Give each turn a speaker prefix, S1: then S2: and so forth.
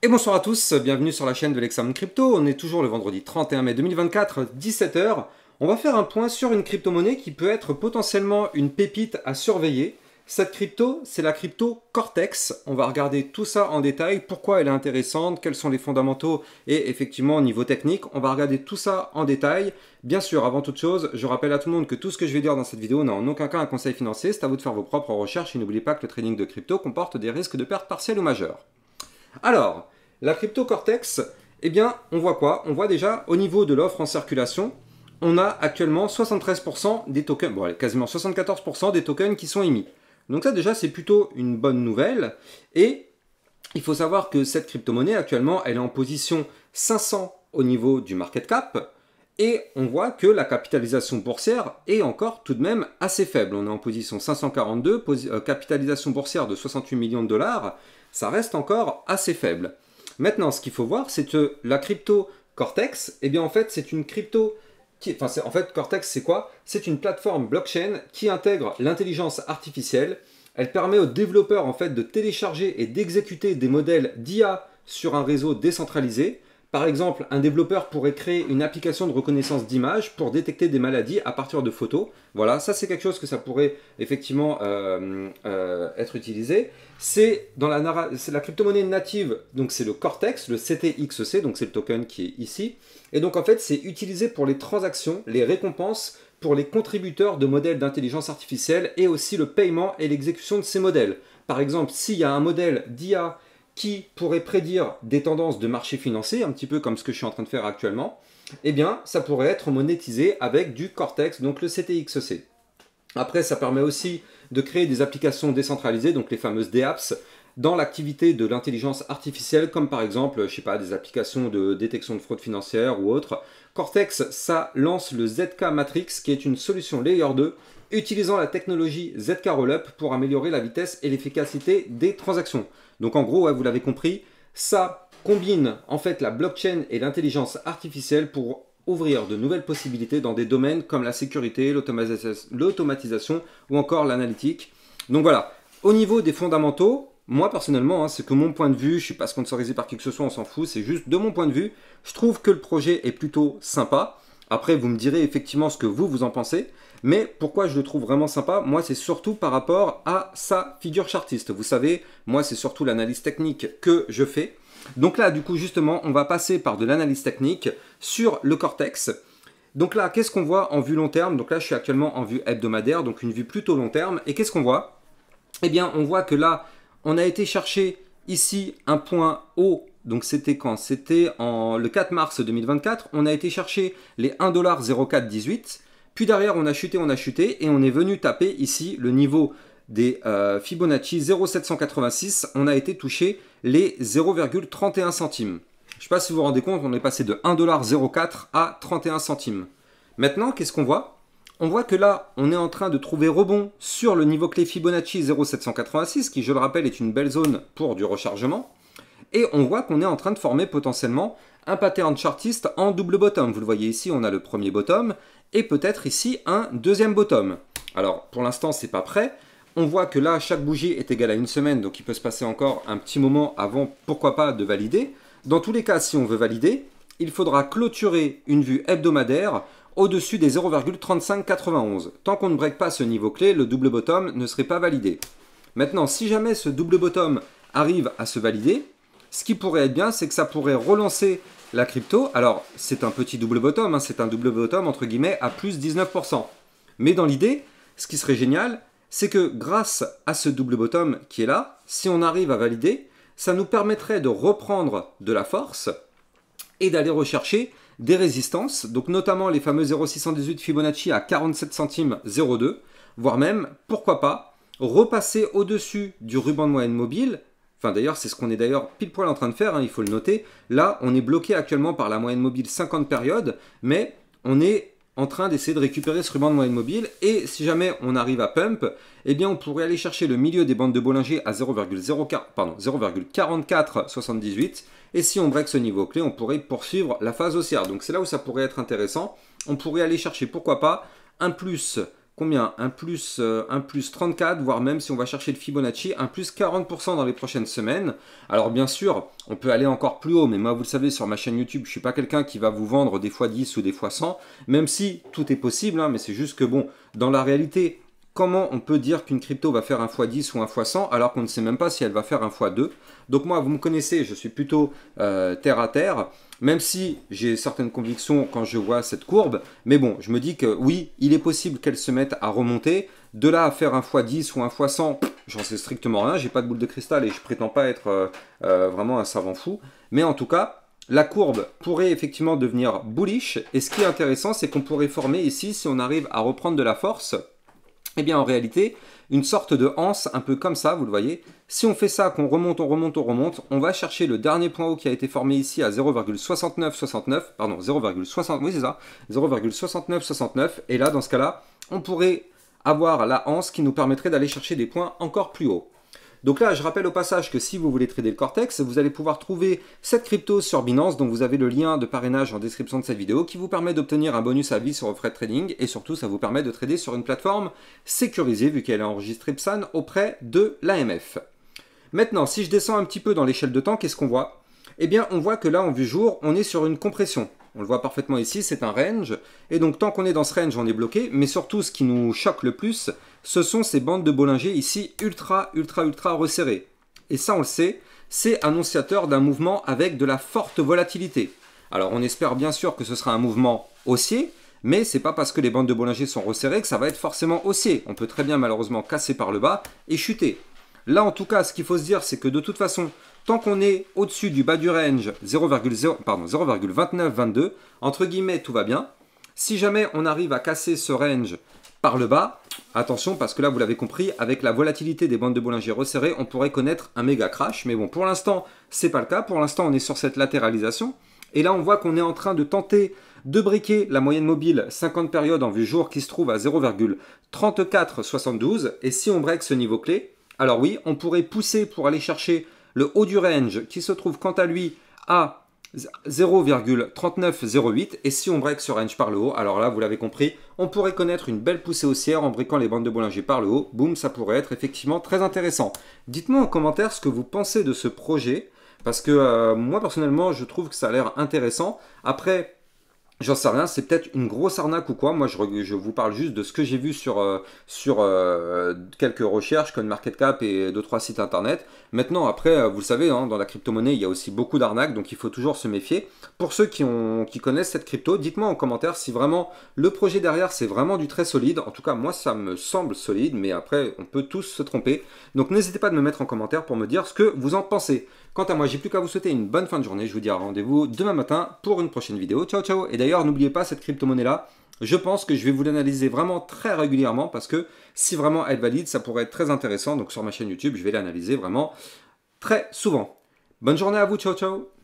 S1: Et bonsoir à tous, bienvenue sur la chaîne de l'Examen Crypto. On est toujours le vendredi 31 mai 2024, 17h. On va faire un point sur une crypto-monnaie qui peut être potentiellement une pépite à surveiller. Cette crypto, c'est la crypto Cortex. On va regarder tout ça en détail, pourquoi elle est intéressante, quels sont les fondamentaux et effectivement au niveau technique, on va regarder tout ça en détail. Bien sûr, avant toute chose, je rappelle à tout le monde que tout ce que je vais dire dans cette vidéo n'a en aucun cas un conseil financier, c'est à vous de faire vos propres recherches et n'oubliez pas que le trading de crypto comporte des risques de perte partielle ou majeure. Alors, la crypto Cortex, eh bien, on voit quoi On voit déjà au niveau de l'offre en circulation, on a actuellement 73% des tokens, bon, quasiment 74% des tokens qui sont émis. Donc ça déjà c'est plutôt une bonne nouvelle. Et il faut savoir que cette crypto-monnaie actuellement elle est en position 500 au niveau du market cap. Et on voit que la capitalisation boursière est encore tout de même assez faible. On est en position 542, euh, capitalisation boursière de 68 millions de dollars, ça reste encore assez faible. Maintenant, ce qu'il faut voir, c'est que la crypto Cortex, eh bien en fait, c'est une crypto en fait, Cortex, c'est quoi C'est une plateforme blockchain qui intègre l'intelligence artificielle. Elle permet aux développeurs en fait de télécharger et d'exécuter des modèles d'IA sur un réseau décentralisé par exemple, un développeur pourrait créer une application de reconnaissance d'images pour détecter des maladies à partir de photos. Voilà, ça c'est quelque chose que ça pourrait effectivement euh, euh, être utilisé. C'est dans la, la crypto-monnaie native, donc c'est le Cortex, le CTXC, e donc c'est le token qui est ici. Et donc en fait, c'est utilisé pour les transactions, les récompenses, pour les contributeurs de modèles d'intelligence artificielle et aussi le paiement et l'exécution de ces modèles. Par exemple, s'il y a un modèle d'IA qui pourrait prédire des tendances de marché financier, un petit peu comme ce que je suis en train de faire actuellement, eh bien, ça pourrait être monétisé avec du Cortex, donc le CTXC. Après, ça permet aussi de créer des applications décentralisées, donc les fameuses DApps, dans l'activité de l'intelligence artificielle, comme par exemple, je sais pas, des applications de détection de fraude financière ou autre. Cortex, ça lance le ZK Matrix, qui est une solution Layer 2 utilisant la technologie ZK Rollup pour améliorer la vitesse et l'efficacité des transactions. Donc en gros, vous l'avez compris, ça combine en fait la blockchain et l'intelligence artificielle pour ouvrir de nouvelles possibilités dans des domaines comme la sécurité, l'automatisation ou encore l'analytique. Donc voilà, au niveau des fondamentaux, moi personnellement, hein, c'est que mon point de vue, je ne suis pas sponsorisé par qui que ce soit, on s'en fout, c'est juste de mon point de vue, je trouve que le projet est plutôt sympa. Après, vous me direz effectivement ce que vous, vous en pensez. Mais pourquoi je le trouve vraiment sympa Moi, c'est surtout par rapport à sa figure chartiste. Vous savez, moi, c'est surtout l'analyse technique que je fais. Donc là, du coup, justement, on va passer par de l'analyse technique sur le cortex. Donc là, qu'est-ce qu'on voit en vue long terme Donc là, je suis actuellement en vue hebdomadaire, donc une vue plutôt long terme. Et qu'est-ce qu'on voit Eh bien, on voit que là, on a été chercher ici un point haut donc c'était quand C'était en le 4 mars 2024. On a été chercher les 1,0418. Puis derrière, on a chuté, on a chuté et on est venu taper ici le niveau des euh, Fibonacci 0,786. On a été touché les 0,31 centimes. Je ne sais pas si vous vous rendez compte, on est passé de 1,04$ à 31 centimes. Maintenant, qu'est-ce qu'on voit On voit que là, on est en train de trouver rebond sur le niveau clé Fibonacci 0,786, qui, je le rappelle, est une belle zone pour du rechargement et on voit qu'on est en train de former potentiellement un pattern chartiste en double bottom. Vous le voyez ici, on a le premier bottom, et peut-être ici un deuxième bottom. Alors, pour l'instant, c'est pas prêt. On voit que là, chaque bougie est égale à une semaine, donc il peut se passer encore un petit moment avant, pourquoi pas, de valider. Dans tous les cas, si on veut valider, il faudra clôturer une vue hebdomadaire au-dessus des 0,3591. Tant qu'on ne break pas ce niveau clé, le double bottom ne serait pas validé. Maintenant, si jamais ce double bottom arrive à se valider, ce qui pourrait être bien, c'est que ça pourrait relancer la crypto. Alors, c'est un petit double bottom, hein, c'est un double bottom entre guillemets à plus 19%. Mais dans l'idée, ce qui serait génial, c'est que grâce à ce double bottom qui est là, si on arrive à valider, ça nous permettrait de reprendre de la force et d'aller rechercher des résistances, donc notamment les fameux 0,618 Fibonacci à 47 centimes 0,2, voire même, pourquoi pas, repasser au-dessus du ruban de moyenne mobile Enfin, d'ailleurs, c'est ce qu'on est d'ailleurs pile poil en train de faire, hein, il faut le noter. Là, on est bloqué actuellement par la moyenne mobile 50 périodes, mais on est en train d'essayer de récupérer ce ruban de moyenne mobile. Et si jamais on arrive à pump, eh bien, on pourrait aller chercher le milieu des bandes de Bollinger à 0,4478. Et si on break ce niveau clé, on pourrait poursuivre la phase haussière. Donc, c'est là où ça pourrait être intéressant. On pourrait aller chercher, pourquoi pas, un plus combien Un plus, euh, un 34, voire même si on va chercher le Fibonacci, un plus 40% dans les prochaines semaines. Alors bien sûr, on peut aller encore plus haut, mais moi vous le savez, sur ma chaîne YouTube, je ne suis pas quelqu'un qui va vous vendre des fois 10 ou des fois 100, même si tout est possible, hein, mais c'est juste que bon, dans la réalité, comment on peut dire qu'une crypto va faire un x10 ou un x100 alors qu'on ne sait même pas si elle va faire un x2. Donc moi, vous me connaissez, je suis plutôt euh, terre à terre, même si j'ai certaines convictions quand je vois cette courbe. Mais bon, je me dis que oui, il est possible qu'elle se mette à remonter. De là à faire un x10 ou un x100, j'en sais strictement rien, j'ai pas de boule de cristal et je prétends pas être euh, euh, vraiment un savant fou. Mais en tout cas, la courbe pourrait effectivement devenir bullish. Et ce qui est intéressant, c'est qu'on pourrait former ici, si on arrive à reprendre de la force, eh bien, en réalité, une sorte de hanse, un peu comme ça, vous le voyez. Si on fait ça, qu'on remonte, on remonte, on remonte, on va chercher le dernier point haut qui a été formé ici à 0,6969, pardon, 0,60, oui c'est ça, 0,6969, et là, dans ce cas-là, on pourrait avoir la hanse qui nous permettrait d'aller chercher des points encore plus hauts. Donc là, je rappelle au passage que si vous voulez trader le Cortex, vous allez pouvoir trouver cette crypto sur Binance, dont vous avez le lien de parrainage en description de cette vidéo, qui vous permet d'obtenir un bonus à vie sur vos frais trading, et surtout, ça vous permet de trader sur une plateforme sécurisée, vu qu'elle est enregistrée PSAN auprès de l'AMF. Maintenant, si je descends un petit peu dans l'échelle de temps, qu'est-ce qu'on voit Eh bien, on voit que là, en vue jour, on est sur une compression. On le voit parfaitement ici, c'est un range. Et donc tant qu'on est dans ce range, on est bloqué. Mais surtout, ce qui nous choque le plus, ce sont ces bandes de Bollinger ici ultra, ultra, ultra resserrées. Et ça, on le sait, c'est annonciateur d'un mouvement avec de la forte volatilité. Alors on espère bien sûr que ce sera un mouvement haussier, mais c'est pas parce que les bandes de Bollinger sont resserrées que ça va être forcément haussier. On peut très bien malheureusement casser par le bas et chuter. Là en tout cas, ce qu'il faut se dire, c'est que de toute façon, Tant qu'on est au-dessus du bas du range 0,2922, entre guillemets, tout va bien. Si jamais on arrive à casser ce range par le bas, attention parce que là, vous l'avez compris, avec la volatilité des bandes de Bollinger resserrées, on pourrait connaître un méga crash. Mais bon, pour l'instant, c'est pas le cas. Pour l'instant, on est sur cette latéralisation. Et là, on voit qu'on est en train de tenter de briquer la moyenne mobile 50 périodes en vue jour qui se trouve à 0,3472. Et si on break ce niveau clé, alors oui, on pourrait pousser pour aller chercher le haut du range qui se trouve quant à lui à 0,3908 et si on break ce range par le haut, alors là vous l'avez compris, on pourrait connaître une belle poussée haussière en briquant les bandes de Bollinger par le haut, boum, ça pourrait être effectivement très intéressant. Dites-moi en commentaire ce que vous pensez de ce projet, parce que euh, moi personnellement je trouve que ça a l'air intéressant. Après, J'en sais rien, c'est peut-être une grosse arnaque ou quoi. Moi, je, vous parle juste de ce que j'ai vu sur, euh, sur euh, quelques recherches, comme Market Cap et deux trois sites internet. Maintenant, après, euh, vous le savez, hein, dans la crypto-monnaie, il y a aussi beaucoup d'arnaques, donc il faut toujours se méfier. Pour ceux qui, ont, qui connaissent cette crypto, dites-moi en commentaire si vraiment le projet derrière, c'est vraiment du très solide. En tout cas, moi, ça me semble solide, mais après, on peut tous se tromper. Donc, n'hésitez pas de me mettre en commentaire pour me dire ce que vous en pensez. Quant à moi, j'ai plus qu'à vous souhaiter une bonne fin de journée. Je vous dis à rendez-vous demain matin pour une prochaine vidéo. Ciao, ciao, et D'ailleurs, n'oubliez pas cette crypto-monnaie-là. Je pense que je vais vous l'analyser vraiment très régulièrement parce que si vraiment elle valide, ça pourrait être très intéressant. Donc sur ma chaîne YouTube, je vais l'analyser vraiment très souvent. Bonne journée à vous, ciao ciao